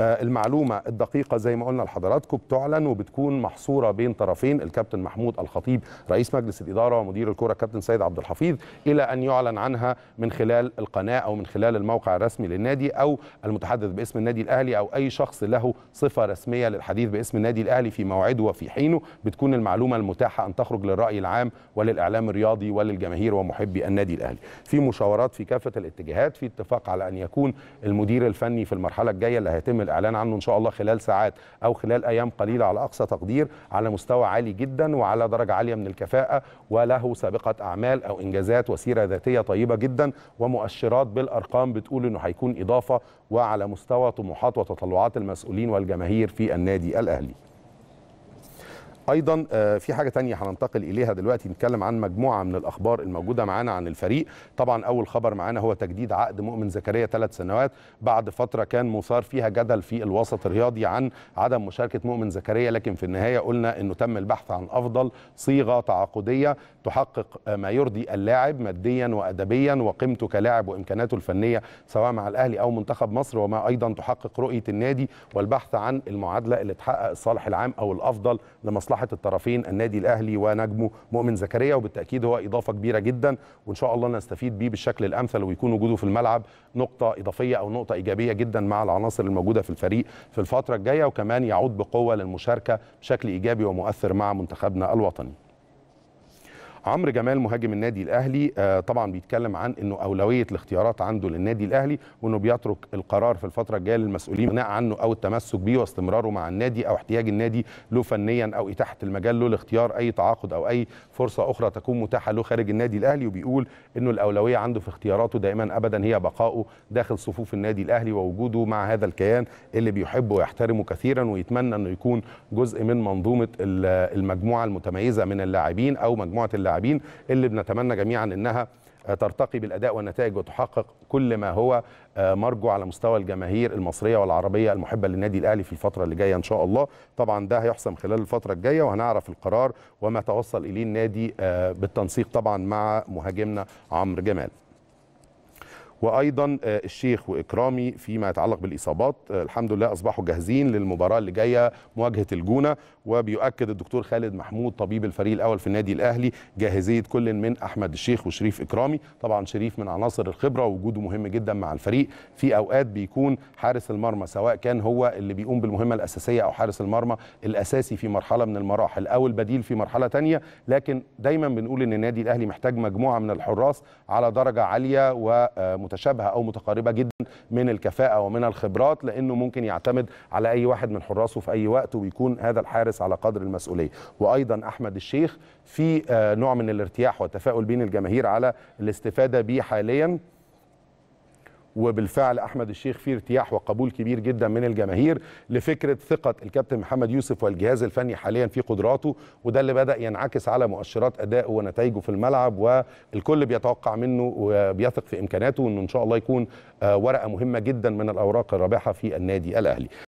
آه، المعلومة الدقيقة زي ما قلنا لحضراتكم بتعلن وبتكون محصورة بين طرفين الكابتن محمود الخطيب رئيس مجلس الإدارة ومدير الكرة كابتن سيد عبد الحفيظ إلى أن يعلن عنها من خلال القناة أو من خلال الموقع الرسمي للنادي أو المتحدث باسم النادي الأهلي أو أي شخص له صفة رسمية للحديث باسم النادي الأهلي في موعده وفي حينه بتكون المعلومة المتاحة أن تخرج للرأي العام وللإعلام الرياضي وللجماهير ومحبي النادي الأهلي في مشاورات في كافة الاتجاهات في اتفاق على أن يكون المدير الفني في المرحلة الجاية اللي هيتم الاعلان عنه ان شاء الله خلال ساعات او خلال ايام قليله على اقصى تقدير على مستوى عالي جدا وعلى درجه عاليه من الكفاءه وله سابقه اعمال او انجازات وسيره ذاتيه طيبه جدا ومؤشرات بالارقام بتقول انه هيكون اضافه وعلى مستوى طموحات وتطلعات المسؤولين والجماهير في النادي الاهلي ايضا آه، في حاجه تانية هننتقل اليها دلوقتي نتكلم عن مجموعه من الاخبار الموجوده معانا عن الفريق طبعا اول خبر معانا هو تجديد عقد مؤمن زكريا ثلاث سنوات بعد فتره كان مثار فيها جدل في الوسط الرياضي عن عدم مشاركه مؤمن زكريا لكن في النهايه قلنا انه تم البحث عن افضل صيغه تعاقديه تحقق ما يرضي اللاعب ماديا وادبيا وقيمته كلاعب وامكاناته الفنيه سواء مع الاهلي او منتخب مصر وما ايضا تحقق رؤيه النادي والبحث عن المعادله اللي تحقق الصالح العام او الافضل لمصلحه مصلحه الطرفين النادي الاهلي ونجمه مؤمن زكريا وبالتاكيد هو اضافه كبيره جدا وان شاء الله نستفيد بيه بالشكل الامثل ويكون وجوده في الملعب نقطه اضافيه او نقطه ايجابيه جدا مع العناصر الموجوده في الفريق في الفتره الجايه وكمان يعود بقوه للمشاركه بشكل ايجابي ومؤثر مع منتخبنا الوطني عمرو جمال مهاجم النادي الاهلي آه، طبعا بيتكلم عن انه اولويه الاختيارات عنده للنادي الاهلي وانه بيترك القرار في الفتره الجايه للمسؤولين بناء عنه او التمسك بيه واستمراره مع النادي او احتياج النادي له فنيا او اتاحه المجال له لاختيار اي تعاقد او اي فرصه اخرى تكون متاحه له خارج النادي الاهلي وبيقول انه الاولويه عنده في اختياراته دائما ابدا هي بقائه داخل صفوف النادي الاهلي ووجوده مع هذا الكيان اللي بيحبه ويحترمه كثيرا ويتمنى انه يكون جزء من منظومه المجموعه المتميزه من اللاعبين او مجموعه اللاعبين اللاعبين اللي بنتمنى جميعا انها آه، ترتقي بالاداء والنتائج وتحقق كل ما هو آه، مرجو على مستوى الجماهير المصريه والعربيه المحبه للنادي الاهلي في الفتره اللي جايه ان شاء الله طبعا ده هيحسم خلال الفتره الجايه وهنعرف القرار وما توصل اليه النادي آه، بالتنسيق طبعا مع مهاجمنا عمرو جمال وايضا آه، الشيخ واكرامي فيما يتعلق بالاصابات آه، الحمد لله اصبحوا جاهزين للمباراه اللي جايه مواجهه الجونه وبيؤكد الدكتور خالد محمود طبيب الفريق الاول في النادي الاهلي جاهزيه كل من احمد الشيخ وشريف اكرامي طبعا شريف من عناصر الخبره ووجوده مهم جدا مع الفريق في اوقات بيكون حارس المرمى سواء كان هو اللي بيقوم بالمهمه الاساسيه او حارس المرمى الاساسي في مرحله من المراحل او البديل في مرحله ثانيه لكن دايما بنقول ان النادي الاهلي محتاج مجموعه من الحراس على درجه عاليه و آه، متشابهه او متقاربه جدا من الكفاءه ومن الخبرات لانه ممكن يعتمد على اي واحد من حراسه في اي وقت ويكون هذا الحارس على قدر المسؤوليه وايضا احمد الشيخ في آه، نوع من الارتياح والتفاؤل بين الجماهير على الاستفاده به حاليا وبالفعل احمد الشيخ فيه ارتياح وقبول كبير جدا من الجماهير لفكره ثقه الكابتن محمد يوسف والجهاز الفني حاليا في قدراته وده اللي بدا ينعكس على مؤشرات ادائه ونتائجه في الملعب والكل بيتوقع منه وبيثق في امكاناته وانه ان شاء الله يكون آه، ورقه مهمه جدا من الاوراق الرابحه في النادي الاهلي